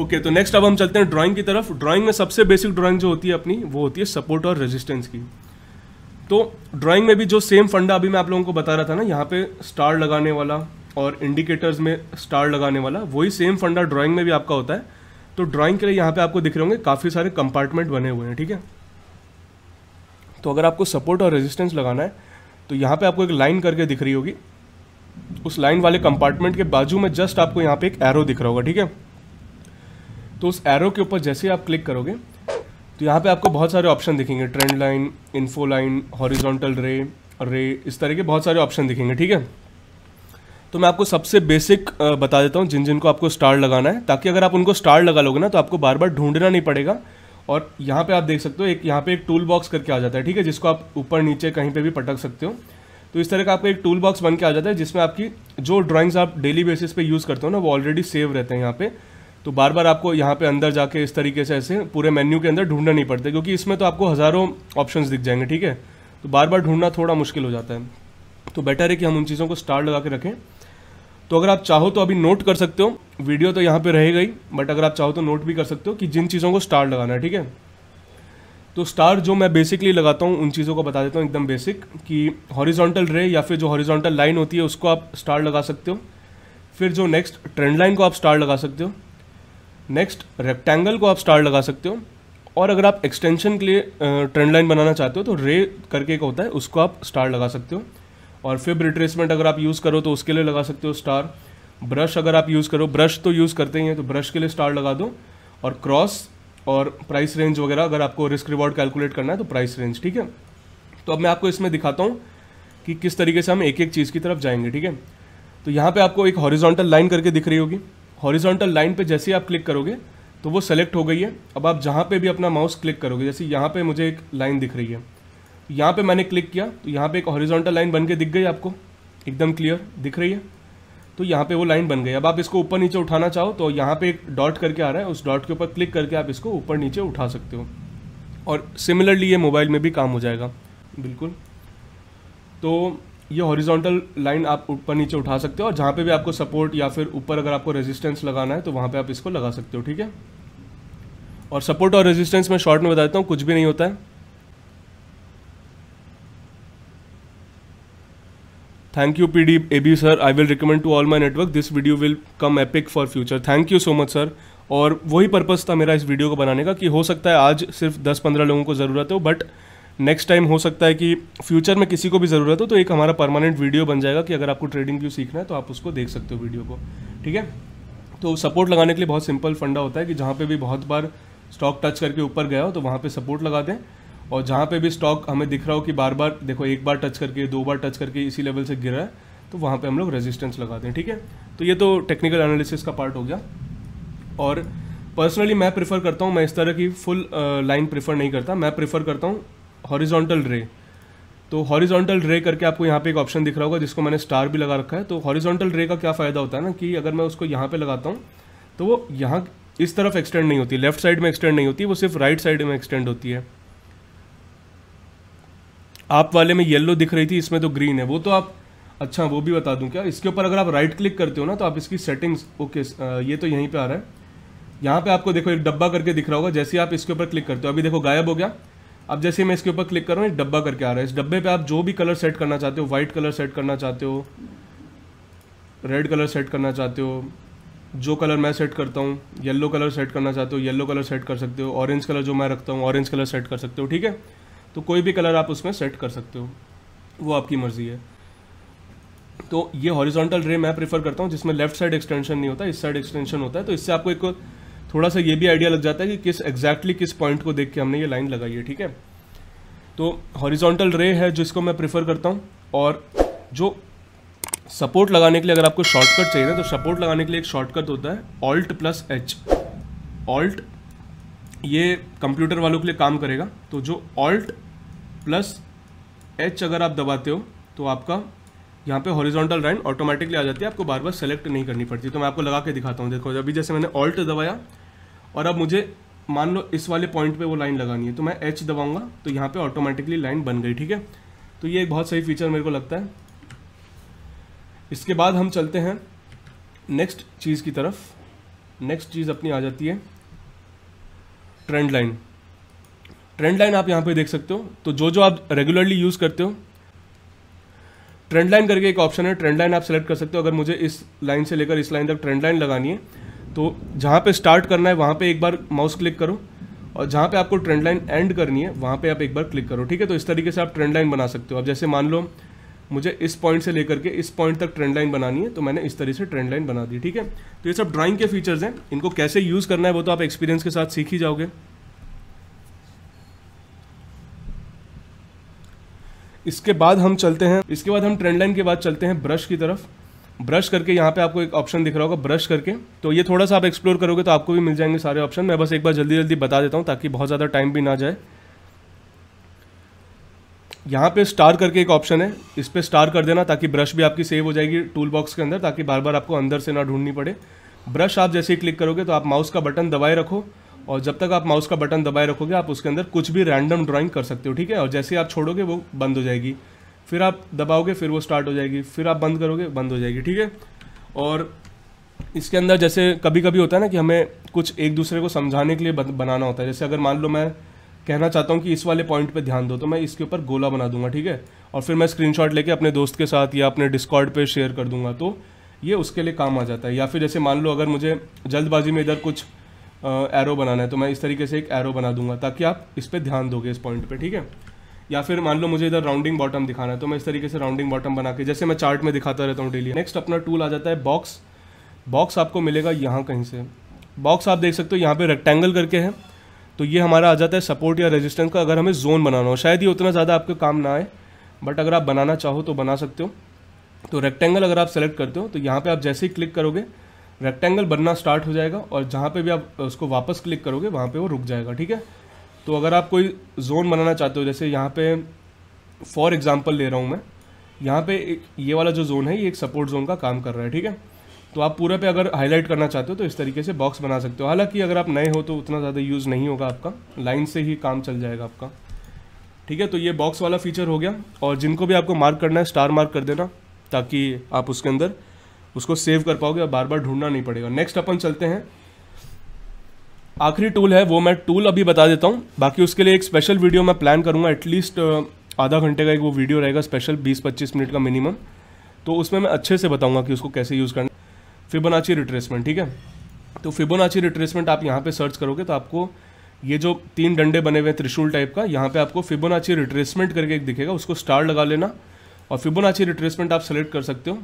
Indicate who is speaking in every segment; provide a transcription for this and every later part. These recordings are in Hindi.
Speaker 1: ओके okay, तो नेक्स्ट अब हम चलते हैं ड्राइंग की तरफ ड्राइंग में सबसे बेसिक ड्राइंग जो होती है अपनी वो होती है सपोर्ट और रेजिस्टेंस की तो ड्राइंग में भी जो सेम फंडा अभी मैं आप लोगों को बता रहा था ना यहाँ पे स्टार लगाने वाला और इंडिकेटर्स में स्टार लगाने वाला वही सेम फंडा ड्राइंग में भी आपका होता है तो ड्राइंग के लिए यहाँ पे आपको दिख रहे होंगे काफ़ी सारे कंपार्टमेंट बने हुए हैं ठीक है तो अगर आपको सपोर्ट और रेजिस्टेंस लगाना है तो यहाँ पे आपको एक लाइन करके दिख रही होगी उस लाइन वाले कंपार्टमेंट के बाजू में जस्ट आपको यहाँ पे एक एरो दिख रहा होगा ठीक है तो उस एरो के ऊपर जैसे ही आप क्लिक करोगे तो यहाँ पे आपको बहुत सारे ऑप्शन दिखेंगे trend line info line horizontal ray ray इस तरह के बहुत सारे ऑप्शन दिखेंगे ठीक है तो मैं आपको सबसे बेसिक बता देता हूँ जिन जिन को आपको स्टार लगाना है ताकि अगर आप उनको स्टार लगा लोगे ना तो आपको बार बार ढूंढना नहीं पड़ेगा और यहाँ पे आप देख सकते हो एक यहाँ पे एक टूल बॉक्स करके आ जाता है ठीक है जिसको आप ऊपर नीचे कहीं पे भी पटक सकते हो तो इस तरह का आपका एक टूल बॉक्स बन के आ जाता है जिसमें आपकी जो ड्राइंग्स आप डेली बेसिस पे यूज़ करते हो ना वो ऑलरेडी सेव रहते हैं यहाँ पे तो बार बार आपको यहाँ पे अंदर जाके इस तरीके से ऐसे पूरे मेन्यू के अंदर ढूंढना नहीं पड़ता क्योंकि इसमें तो आपको हज़ारों ऑप्शंस दिख जाएंगे ठीक है तो बार बार ढूंढना थोड़ा मुश्किल हो जाता है तो बेटर है कि हम उन चीज़ों को स्टार लगा के रखें तो अगर आप चाहो तो अभी नोट कर सकते हो वीडियो तो यहाँ पर रहेगा ही बट अगर आप चाहो तो नोट भी कर सकते हो कि जिन चीज़ों को स्टार लगाना है ठीक है तो स्टार जो मैं बेसिकली लगाता हूँ उन चीज़ों को बता देता हूँ एकदम बेसिक कि हॉरिजॉन्टल रे या फिर जो हॉरिजॉन्टल लाइन होती है उसको आप स्टार लगा सकते हो फिर जो नेक्स्ट ट्रेंड लाइन को आप स्टार लगा सकते हो नेक्स्ट रेक्टेंगल को आप स्टार लगा सकते हो और अगर आप एक्सटेंशन के लिए ट्रेंड लाइन बनाना चाहते हो तो रे करके एक होता है उसको आप स्टार लगा सकते हो और फिब रिट्रेसमेंट अगर आप यूज़ करो तो उसके लिए लगा सकते हो स्टार ब्रश अगर आप यूज़ करो ब्रश तो यूज़ करते ही हैं तो ब्रश के लिए स्टार लगा दो और क्रॉस और प्राइस रेंज वगैरह अगर आपको रिस्क रिवॉर्ड कैलकुलेट करना है तो प्राइस रेंज ठीक है तो अब मैं आपको इसमें दिखाता हूँ कि किस तरीके से हम एक एक चीज़ की तरफ जाएंगे ठीक है तो यहाँ पे आपको एक हॉरिजॉन्टल लाइन करके दिख रही होगी हॉरिजॉन्टल लाइन पे जैसे ही आप क्लिक करोगे तो वो सेलेक्ट हो गई है अब आप जहाँ पे भी अपना माउस क्लिक करोगे जैसे यहाँ पे मुझे एक लाइन दिख रही है यहाँ पे मैंने क्लिक किया तो यहाँ पे एक हॉरिजॉन्टल लाइन बन के दिख गई आपको एकदम क्लियर दिख रही है तो यहाँ पे वो लाइन बन गई अब आप इसको ऊपर नीचे उठाना चाहो तो यहाँ पे एक डॉट करके आ रहा है उस डॉट के ऊपर क्लिक करके आप इसको ऊपर नीचे उठा सकते हो और सिमिलरली ये मोबाइल में भी काम हो जाएगा बिल्कुल तो ये हॉरिजॉन्टल लाइन आप ऊपर नीचे उठा सकते हो और जहां पे भी आपको सपोर्ट या फिर ऊपर अगर आपको रेजिस्टेंस लगाना है तो वहां पे आप इसको लगा सकते हो ठीक है और सपोर्ट और रेजिस्टेंस मैं शॉर्ट में बता देता हूं कुछ भी नहीं होता है thank you P D A B sir I will recommend to all my network this video will come epic for future thank you so much sir और वही पर्पज़ था मेरा इस वीडियो को बनाने का कि हो सकता है आज सिर्फ 10-15 लोगों को ज़रूरत हो बट नेक्स्ट टाइम हो सकता है कि फ्यूचर में किसी को भी ज़रूरत हो तो एक हमारा परमानेंट वीडियो बन जाएगा कि अगर आपको ट्रेडिंग व्यू सीखना है तो आप उसको देख सकते हो वीडियो को ठीक है तो सपोर्ट लगाने के लिए बहुत सिंपल फंडा होता है कि जहाँ पे भी बहुत बार स्टॉक टच करके ऊपर गया हो तो वहाँ पे सपोर्ट लगा दें और जहाँ पे भी स्टॉक हमें दिख रहा हो कि बार बार देखो एक बार टच करके दो बार टच करके इसी लेवल से गिरा है तो वहाँ पे हम लोग रेजिस्टेंस लगा दें ठीक है तो ये तो टेक्निकल एनालिसिस का पार्ट हो गया और पर्सनली मैं प्रीफर करता हूँ मैं इस तरह की फुल लाइन प्रीफर नहीं करता मैं प्रेफर करता हूँ हॉरिजॉन्टल रे तो हॉरिजॉन्टल रे करके आपको यहाँ पे एक ऑप्शन दिख रहा होगा जिसको मैंने स्टार भी लगा रखा है तो हॉरिजॉन्टल रे का क्या फ़ायदा होता है ना कि अगर मैं उसको यहाँ पे लगाता हूँ तो वो यहाँ इस तरफ एक्सटेंड नहीं होती लेफ्ट साइड में एक्सटेंड नहीं होती वो सिर्फ राइट साइड में एक्सटेंड होती है आप वाले में येलो दिख रही थी इसमें तो ग्रीन है वो तो आप अच्छा वो भी बता दूं क्या इसके ऊपर अगर आप राइट क्लिक करते हो ना तो आप इसकी सेटिंग्स ओके ये तो यहीं पे आ रहा है यहाँ पे आपको देखो एक डब्बा करके दिख रहा होगा जैसे आप इसके ऊपर क्लिक करते हो अभी देखो गायब हो गया अब जैसे मैं इसके ऊपर क्लिक कर रहा हूँ एक डब्बा करके आ रहा है इस डब्बे पे आप जो भी कलर सेट करना चाहते हो वाइट कलर सेट करना चाहते हो रेड कलर सेट करना चाहते हो जो कलर मैं सेट करता हूँ येलो कलर सेट करना चाहते हो येलो कलर सेट कर सकते हो ऑरेंज कलर जो मैं रखता हूँ ऑरेंज कलर सेट कर सकते हो ठीक है तो कोई भी कलर आप उसमें सेट कर सकते हो वो आपकी मर्ज़ी है तो ये हॉरिजॉन्टल रे मैं प्रेफर करता हूँ जिसमें लेफ्ट साइड एक्सटेंशन नहीं होता इस साइड एक्सटेंशन होता है तो इससे आपको एक थोड़ा सा ये भी आइडिया लग जाता है कि किस एग्जैक्टली exactly किस पॉइंट को देख के हमने ये लाइन लगाई है ठीक है तो हॉरिजॉन्टल रे है जिसको मैं प्रेफर करता हूँ और जो सपोर्ट लगाने के लिए अगर आपको शॉर्टकट चाहिए ना तो सपोर्ट लगाने के लिए एक शॉर्टकट होता है ऑल्ट प्लस एच ऑल्ट ये कंप्यूटर वालों के लिए काम करेगा तो जो ऑल्ट प्लस एच अगर आप दबाते हो तो आपका यहाँ पे हॉरिजॉन्टल लाइन ऑटोमेटिकली आ जाती है आपको बार बार सेलेक्ट नहीं करनी पड़ती तो मैं आपको लगा के दिखाता हूँ देखो अभी जैसे मैंने ऑल्ट दबाया और अब मुझे मान लो इस वाले पॉइंट पे वो लाइन लगानी है तो मैं एच दबाऊंगा तो यहाँ पे ऑटोमेटिकली लाइन बन गई ठीक है तो ये एक बहुत सही फीचर मेरे को लगता है इसके बाद हम चलते हैं नेक्स्ट चीज़ की तरफ नेक्स्ट चीज़ अपनी आ जाती है ट्रेंड लाइन ट्रेंड लाइन आप यहाँ पे देख सकते हो तो जो जो आप रेगुलरली यूज़ करते हो ट्रेंड लाइन करके एक ऑप्शन है ट्रेंड लाइन आप सेलेक्ट कर सकते हो अगर मुझे इस लाइन से लेकर इस लाइन तक ट्रेंड लाइन लगानी है तो जहाँ पे स्टार्ट करना है वहाँ पे एक बार माउस क्लिक करो और जहाँ पे आपको ट्रेंड लाइन एंड करनी है वहाँ पे आप एक बार क्लिक करो ठीक है तो इस तरीके से आप ट्रेंड लाइन बना सकते हो अब जैसे मान लो मुझे इस पॉइंट से लेकर के इस पॉइंट तक ट्रेंड लाइन बनानी है तो मैंने इस तरह से ट्रेंड लाइन बना दी ठीक है तो ये सब ड्राइंग के फीचर्स हैं इनको कैसे यूज़ करना है वो तो आप एक्सपीरियंस के साथ सीख ही जाओगे इसके बाद हम चलते हैं इसके बाद हम ट्रेंड लाइन के बाद चलते हैं ब्रश की तरफ ब्रश करके यहाँ पे आपको एक ऑप्शन दिख रहा होगा ब्रश करके तो ये थोड़ा सा आप एक्सप्लोर करोगे तो आपको भी मिल जाएंगे सारे ऑप्शन मैं बस एक बार जल्दी जल्दी बता देता हूँ ताकि बहुत ज़्यादा टाइम भी ना जाए यहाँ पे स्टार करके एक ऑप्शन है इस पर स्टार कर देना ताकि ब्रश भी आपकी सेव हो जाएगी टूल बॉक्स के अंदर ताकि बार बार आपको अंदर से ना ढूंढनी पड़े ब्रश आप जैसे ही क्लिक करोगे तो आप माउस का बटन दबाए रखो और जब तक आप माउस का बटन दबाए रखोगे आप उसके अंदर कुछ भी रैंडम ड्राइंग कर सकते हो ठीक है और जैसे आप छोड़ोगे वो बंद हो जाएगी फिर आप दबाओगे फिर वो स्टार्ट हो जाएगी फिर आप बंद करोगे बंद हो जाएगी ठीक है और इसके अंदर जैसे कभी कभी होता है ना कि हमें कुछ एक दूसरे को समझाने के लिए बनाना होता है जैसे अगर मान लो मैं कहना चाहता हूँ कि इस वाले पॉइंट पे ध्यान दो तो मैं इसके ऊपर गोला बना दूंगा ठीक है और फिर मैं स्क्रीनशॉट लेके अपने दोस्त के साथ या अपने डिस्कॉर्ड पे शेयर कर दूंगा तो ये उसके लिए काम आ जाता है या फिर जैसे मान लो अगर मुझे जल्दबाजी में इधर कुछ एरो बनाना है तो मैं इस तरीके से एक एरो बना दूंगा ताकि आप इस पर ध्यान दोगे इस पॉइंट पर ठीक है या फिर मान लो मुझे इधर राउंडिंग बॉटम दिखाना है तो मैं इस तरीके से राउंडिंग बॉटम बना के जैसे मैं चार्ट में दिखाता रहता हूँ डेली नेक्स्ट अपना टूल आ जाता है बॉक्स बॉक्स आपको मिलेगा यहाँ कहीं से बॉक्स आप देख सकते हो यहाँ पे रेक्टेंगल करके है तो ये हमारा आ जाता है सपोर्ट या रेजिस्टेंस का अगर हमें जोन बनाना हो शायद ये उतना ज़्यादा आपके काम ना आए बट अगर आप बनाना चाहो तो बना सकते हो तो रेक्टेंगल अगर आप सेलेक्ट करते हो तो यहाँ पर आप जैसे ही क्लिक करोगे रेक्टेंगल बनना स्टार्ट हो जाएगा और जहाँ पर भी आप उसको वापस क्लिक करोगे वहाँ पर वो रुक जाएगा ठीक है तो अगर आप कोई जोन बनाना चाहते हो जैसे यहाँ पे फॉर एग्जांपल ले रहा हूँ मैं यहाँ पे ये वाला जो जोन है ये एक सपोर्ट जोन का काम कर रहा है ठीक है तो आप पूरा पे अगर हाईलाइट करना चाहते हो तो इस तरीके से बॉक्स बना सकते हो हालांकि अगर आप नए हो तो उतना ज़्यादा यूज़ नहीं होगा आपका लाइन से ही काम चल जाएगा आपका ठीक है तो ये बॉक्स वाला फीचर हो गया और जिनको भी आपको मार्क करना है स्टार मार्क कर देना ताकि आप उसके अंदर उसको सेव कर पाओगे और बार बार ढूंढना नहीं पड़ेगा नेक्स्ट अपन चलते हैं आखिरी टूल है वो मैं टूल अभी बता देता हूँ बाकी उसके लिए एक स्पेशल वीडियो मैं प्लान करूँगा एटलीस्ट आधा घंटे का एक वो वीडियो रहेगा स्पेशल 20-25 मिनट का मिनिमम तो उसमें मैं अच्छे से बताऊँगा कि उसको कैसे यूज़ करना फिबोनाची रिट्रेसमेंट ठीक है तो फिबोनाची रिट्रेसमेंट आप यहाँ पर सर्च करोगे तो आपको ये जो तीन डंडे बने हुए हैं त्रिशूल टाइप का यहाँ पर आपको फिबोनाची रिट्रेसमेंट करके एक दिखेगा उसको स्टार लगा लेना और फिबोनाची रिट्रेसमेंट आप सेलेक्ट कर सकते हो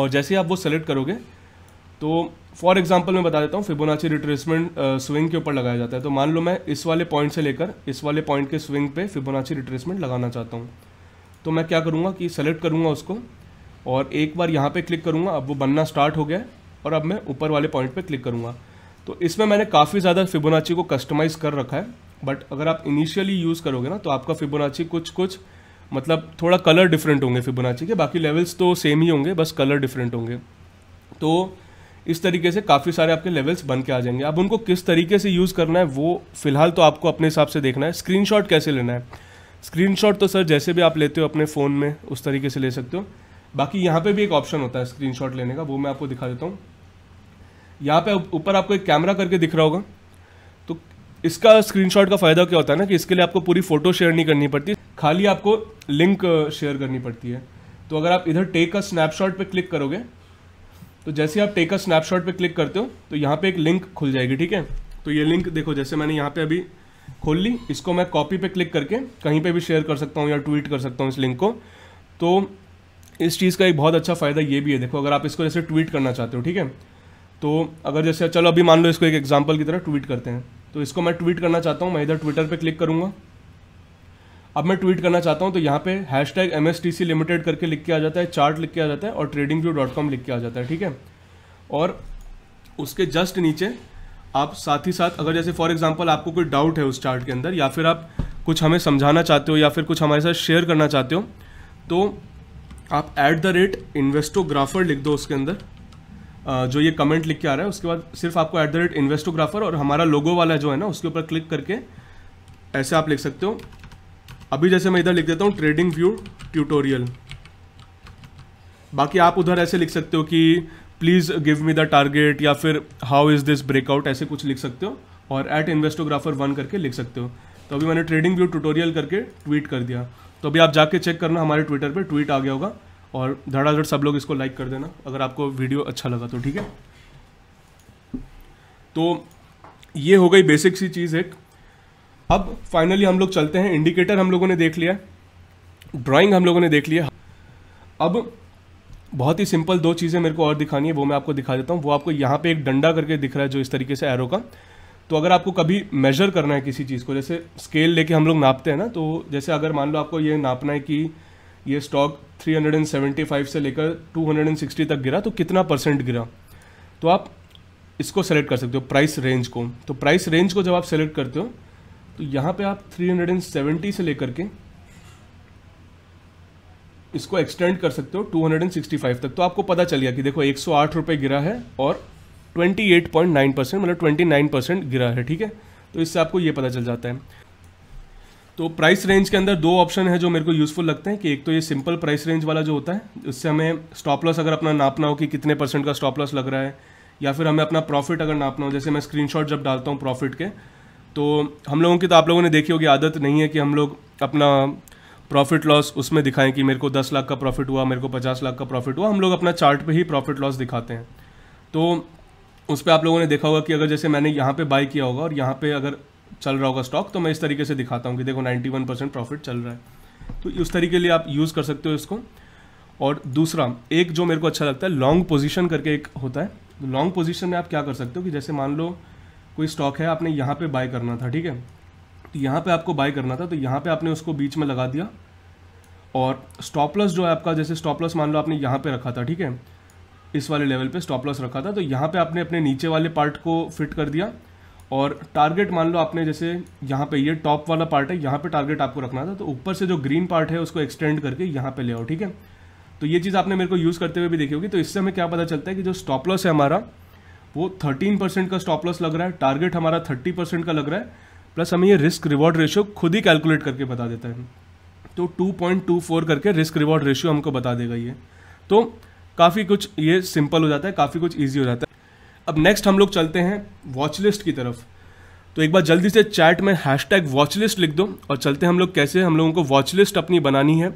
Speaker 1: और जैसे ही आप वो सेलेक्ट करोगे तो फॉर एग्जाम्पल मैं बता देता हूँ फिबोनाची रिट्रेसमेंट स्विंग के ऊपर लगाया जाता है तो मान लो मैं इस वाले पॉइंट से लेकर इस वाले पॉइंट के स्विंग पे फिबोनाची रिट्रेसमेंट लगाना चाहता हूँ तो मैं क्या करूँगा कि सेलेक्ट करूँगा उसको और एक बार यहाँ पे क्लिक करूँगा अब वो बनना स्टार्ट हो गया और अब मैं ऊपर वाले पॉइंट पर क्लिक करूँगा तो इसमें मैंने काफ़ी ज़्यादा फिबोनाची को कस्टमाइज़ कर रखा है बट अगर आप इनिशियली यूज़ करोगे ना तो आपका फिबोनाची कुछ कुछ मतलब थोड़ा कलर डिफरेंट होंगे फिबोनाची के बाकी लेवल्स तो सेम ही होंगे बस कलर डिफरेंट होंगे तो इस तरीके से काफ़ी सारे आपके लेवल्स बन के आ जाएंगे अब उनको किस तरीके से यूज़ करना है वो फिलहाल तो आपको अपने हिसाब से देखना है स्क्रीनशॉट कैसे लेना है स्क्रीनशॉट तो सर जैसे भी आप लेते हो अपने फ़ोन में उस तरीके से ले सकते हो बाकी यहाँ पे भी एक ऑप्शन होता है स्क्रीनशॉट लेने का वो मैं आपको दिखा देता हूँ यहाँ पे ऊपर आपको एक कैमरा करके दिख रहा होगा तो इसका स्क्रीनशॉट का फ़ायदा क्या होता है ना कि इसके लिए आपको पूरी फ़ोटो शेयर नहीं करनी पड़ती खाली आपको लिंक शेयर करनी पड़ती है तो अगर आप इधर टेक का स्नैपशॉट पर क्लिक करोगे तो जैसे आप टेक अ स्नैपशॉट पे क्लिक करते हो तो यहाँ पे एक लिंक खुल जाएगी ठीक है तो ये लिंक देखो जैसे मैंने यहाँ पे अभी खोल ली इसको मैं कॉपी पे क्लिक करके कहीं पे भी शेयर कर सकता हूँ या ट्वीट कर सकता हूँ इस लिंक को तो इस चीज़ का एक बहुत अच्छा फ़ायदा ये भी है देखो अगर आप इसको जैसे ट्वीट करना चाहते हो ठीक है तो अगर जैसे चलो अभी मान लो इसको एक एग्जाम्पल की तरह ट्वीट करते हैं तो इसको मैं ट्वीट करना चाहता हूँ मैं इधर ट्विटर पर क्लिक करूँगा अब मैं ट्वीट करना चाहता हूँ तो यहाँ पे hashtag M S T C limited करके लिख के आ जाता है चार्ट लिख के आ जाता है और ट्रेडिंग व्यू डॉट कॉम लिख के आ जाता है ठीक है और उसके जस्ट नीचे आप साथ ही साथ अगर जैसे फॉर एग्जाम्पल आपको कोई डाउट है उस चार्ट के अंदर या फिर आप कुछ हमें समझाना चाहते हो या फिर कुछ हमारे साथ शेयर करना चाहते हो तो आप एट द रेट इन्वेस्टोग्राफर लिख दो उसके अंदर जो ये कमेंट लिख के आ रहा है उसके बाद सिर्फ आपको एट द रेट इन्वेस्टोग्राफर और हमारा लोगो वाला जो है ना उसके ऊपर क्लिक करके ऐसे आप लिख सकते हो अभी जैसे मैं इधर लिख देता हूँ ट्रेडिंग व्यू ट्यूटोरियल बाकी आप उधर ऐसे लिख सकते हो कि please give me the target या फिर हाउ इज़ दिस ब्रेकआउट ऐसे कुछ लिख सकते हो और एट इन्वेस्टोग्राफर वन करके लिख सकते हो तो अभी मैंने ट्रेडिंग व्यू ट्यूटोरियल करके ट्वीट कर दिया तो अभी आप जाके चेक करना हमारे ट्विटर पे ट्वीट आ गया होगा और धड़ाधड़ सब लोग इसको लाइक कर देना अगर आपको वीडियो अच्छा लगा तो ठीक है तो ये हो गई बेसिक सी चीज़ एक अब फाइनली हम लोग चलते हैं इंडिकेटर हम लोगों ने देख लिया ड्राइंग हम लोगों ने देख लिया अब बहुत ही सिंपल दो चीज़ें मेरे को और दिखानी है वो मैं आपको दिखा देता हूँ वो आपको यहाँ पे एक डंडा करके दिख रहा है जो इस तरीके से एरो का तो अगर आपको कभी मेजर करना है किसी चीज़ को जैसे स्केल लेके हम लोग नापते हैं ना तो जैसे अगर मान लो आपको ये नापना है कि ये स्टॉक 375 से लेकर 260 तक गिरा तो कितना परसेंट गिरा तो आप इसको सेलेक्ट कर सकते हो प्राइस रेंज को तो प्राइस रेंज को जब आप सेलेक्ट करते हो तो यहां पे आप 370 से लेकर के इसको एक्सटेंड कर सकते हो 265 तक तो आपको पता चल गया कि देखो एक सौ गिरा है और 28.9 परसेंट मतलब 29 परसेंट गिरा है ठीक है तो इससे आपको यह पता चल जाता है तो प्राइस रेंज के अंदर दो ऑप्शन है जो मेरे को यूज़फुल लगते हैं कि एक तो ये सिंपल प्राइस रेंज वाला जो होता है उससे हमें स्टॉप लॉस अगर अपना नापना हो कि कितने परसेंट का स्टॉप लॉस लग रहा है या फिर हमें अपना प्रॉफिट अगर नापना हो जैसे मैं स्क्रीनशॉट जब डालता हूँ प्रॉफिट के तो हम लोगों की तो आप लोगों ने देखी होगी आदत नहीं है कि हम लोग अपना प्रॉफिट लॉस उसमें दिखाएं कि मेरे को दस लाख का प्रॉफिट हुआ मेरे को पचास लाख का प्रॉफिट हुआ हम लोग अपना चार्ट पे ही प्रॉफिट लॉस दिखाते हैं तो उस पर आप लोगों ने देखा होगा कि अगर जैसे मैंने यहाँ पे बाई किया होगा और यहाँ पे अगर चल रहा होगा स्टॉक तो मैं इस तरीके से दिखाता हूँ कि देखो 91 परसेंट प्रॉफिट चल रहा है तो उस तरीके लिए आप यूज़ कर सकते हो इसको और दूसरा एक जो मेरे को अच्छा लगता है लॉन्ग पोजिशन करके एक होता है लॉन्ग पोजिशन में आप क्या कर सकते हो कि जैसे मान लो कोई स्टॉक है आपने यहाँ पे बाय करना था ठीक है तो यहाँ पे आपको बाय करना था तो यहाँ पे आपने उसको बीच में लगा दिया और स्टॉप लॉस जो है आपका जैसे स्टॉप लॉस मान लो आपने यहाँ पे रखा था ठीक है इस वाले लेवल पे स्टॉप लॉस रखा था तो यहाँ पे आपने अपने नीचे वाले पार्ट को फिट कर दिया और टारगेट मान लो आपने जैसे यहाँ पे ये टॉप वाला पार्ट है यहाँ पे टारगेट आपको रखना था तो ऊपर से जो ग्रीन पार्ट है उसको एक्सटेंड करके यहाँ पे ले आओ ठीक है तो ये चीज़ आपने मेरे को यूज़ करते हुए भी देखी होगी तो इससे हमें क्या पता चलता है कि जो स्टॉप लॉस है हमारा वो 13 परसेंट का स्टॉप लॉस लग रहा है टारगेट हमारा 30 परसेंट का लग रहा है प्लस हमें ये रिस्क रिवॉर्ड रेशियो खुद ही कैलकुलेट करके बता देता है तो 2.24 करके रिस्क रिवॉर्ड रेशियो हमको बता देगा ये तो काफ़ी कुछ ये सिंपल हो जाता है काफ़ी कुछ ईजी हो जाता है अब नेक्स्ट हम लोग चलते हैं वॉच लिस्ट की तरफ तो एक बार जल्दी से चैट में हैश टैग वॉच लिस्ट लिख दो और चलते हैं हम लोग कैसे हम लोगों को वॉच लिस्ट अपनी बनानी है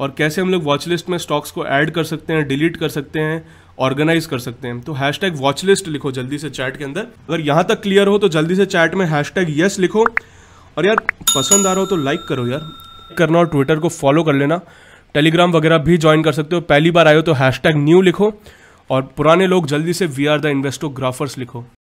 Speaker 1: और कैसे हम लोग वॉच लिस्ट में स्टॉक्स को ऐड कर सकते हैं डिलीट कर सकते हैं ऑर्गेनाइज कर सकते हैं तो हैश टैग वॉच लिस्ट लिखो जल्दी से चैट के अंदर अगर यहाँ तक क्लियर हो तो जल्दी से चैट में हैश टैग यस लिखो और यार पसंद आ रहा हो तो लाइक करो यार करना और ट्विटर को फॉलो कर लेना टेलीग्राम वगैरह भी ज्वाइन कर सकते हो पहली बार आए हो तो हैश टैग न्यू लिखो और पुराने लोग जल्दी से वी आर द इन्वेस्टोग्राफर्स लिखो